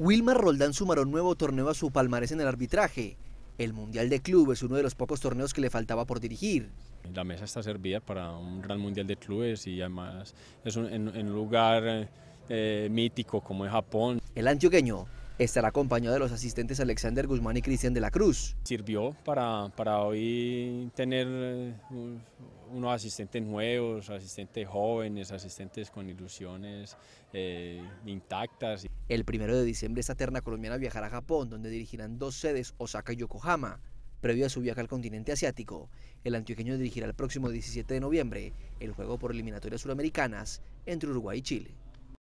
Wilmar Roldán sumará un nuevo torneo a su palmarés en el arbitraje. El Mundial de Clubes, uno de los pocos torneos que le faltaba por dirigir. La mesa está servida para un gran Mundial de Clubes y además es un, en, un lugar eh, eh, mítico como es Japón. El antioqueño estará acompañado de los asistentes Alexander Guzmán y Cristian de la Cruz. Sirvió para, para hoy tener eh, unos asistentes nuevos, asistentes jóvenes, asistentes con ilusiones eh, intactas. El primero de diciembre esta terna colombiana viajará a Japón, donde dirigirán dos sedes, Osaka y Yokohama. Previo a su viaje al continente asiático, el antioqueño dirigirá el próximo 17 de noviembre el juego por eliminatorias suramericanas entre Uruguay y Chile.